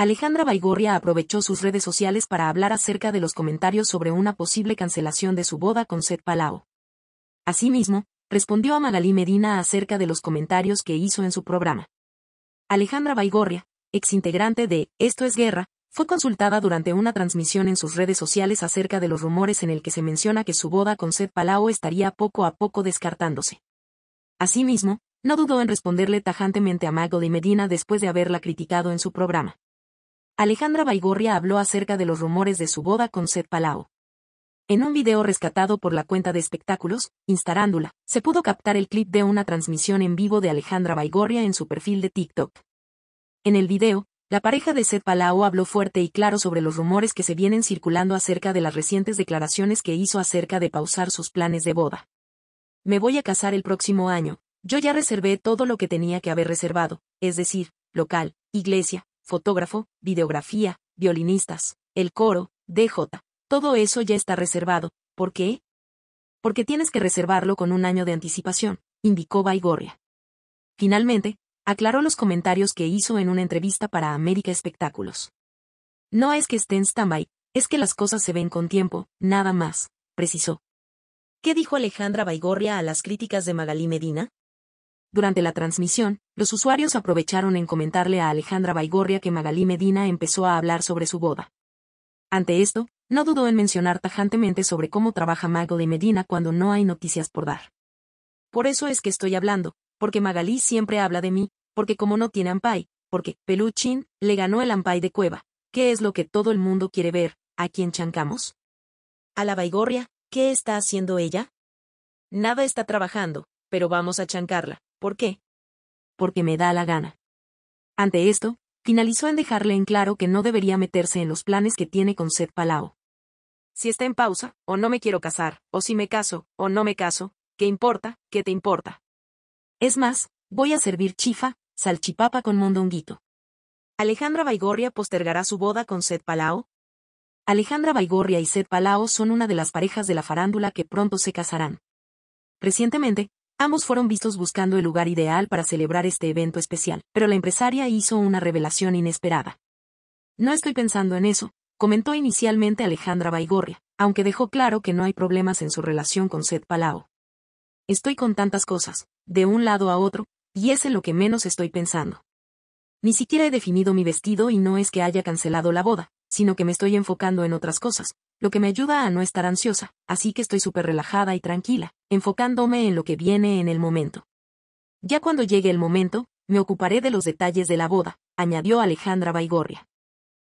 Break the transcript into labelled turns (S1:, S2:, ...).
S1: Alejandra Baigorria aprovechó sus redes sociales para hablar acerca de los comentarios sobre una posible cancelación de su boda con Seth Palau. Asimismo, respondió a Magalí Medina acerca de los comentarios que hizo en su programa. Alejandra Baigorria, exintegrante de Esto es Guerra, fue consultada durante una transmisión en sus redes sociales acerca de los rumores en el que se menciona que su boda con Seth Palau estaría poco a poco descartándose. Asimismo, no dudó en responderle tajantemente a Magalí Medina después de haberla criticado en su programa. Alejandra Baigorria habló acerca de los rumores de su boda con Seth Palau. En un video rescatado por la cuenta de espectáculos, Instarándula, se pudo captar el clip de una transmisión en vivo de Alejandra Baigorria en su perfil de TikTok. En el video, la pareja de Seth Palau habló fuerte y claro sobre los rumores que se vienen circulando acerca de las recientes declaraciones que hizo acerca de pausar sus planes de boda. Me voy a casar el próximo año, yo ya reservé todo lo que tenía que haber reservado, es decir, local, iglesia, fotógrafo, videografía, violinistas, el coro, DJ. Todo eso ya está reservado. ¿Por qué? Porque tienes que reservarlo con un año de anticipación, indicó Baigorria. Finalmente, aclaró los comentarios que hizo en una entrevista para América Espectáculos. No es que esté en stand-by, es que las cosas se ven con tiempo, nada más, precisó. ¿Qué dijo Alejandra Baigorria a las críticas de Magalí Medina? Durante la transmisión, los usuarios aprovecharon en comentarle a Alejandra Baigorria que Magalí Medina empezó a hablar sobre su boda. Ante esto, no dudó en mencionar tajantemente sobre cómo trabaja Mago de Medina cuando no hay noticias por dar. Por eso es que estoy hablando, porque Magalí siempre habla de mí, porque como no tiene ampay, porque Peluchín le ganó el ampay de Cueva, ¿qué es lo que todo el mundo quiere ver? ¿A quién chancamos? A la Baigorria, ¿qué está haciendo ella? Nada está trabajando, pero vamos a chancarla. ¿Por qué? porque me da la gana. Ante esto, finalizó en dejarle en claro que no debería meterse en los planes que tiene con Seth Palao. Si está en pausa, o no me quiero casar, o si me caso, o no me caso, ¿qué importa? ¿Qué te importa? Es más, voy a servir chifa, salchipapa con mondonguito. Alejandra Baigorria postergará su boda con Seth Palao. Alejandra Baigorria y Seth Palao son una de las parejas de la farándula que pronto se casarán. Recientemente, Ambos fueron vistos buscando el lugar ideal para celebrar este evento especial, pero la empresaria hizo una revelación inesperada. No estoy pensando en eso, comentó inicialmente Alejandra Baigorria, aunque dejó claro que no hay problemas en su relación con Seth Palau. Estoy con tantas cosas, de un lado a otro, y es en lo que menos estoy pensando. Ni siquiera he definido mi vestido y no es que haya cancelado la boda, sino que me estoy enfocando en otras cosas, lo que me ayuda a no estar ansiosa, así que estoy súper relajada y tranquila, enfocándome en lo que viene en el momento. Ya cuando llegue el momento, me ocuparé de los detalles de la boda, añadió Alejandra Baigorria.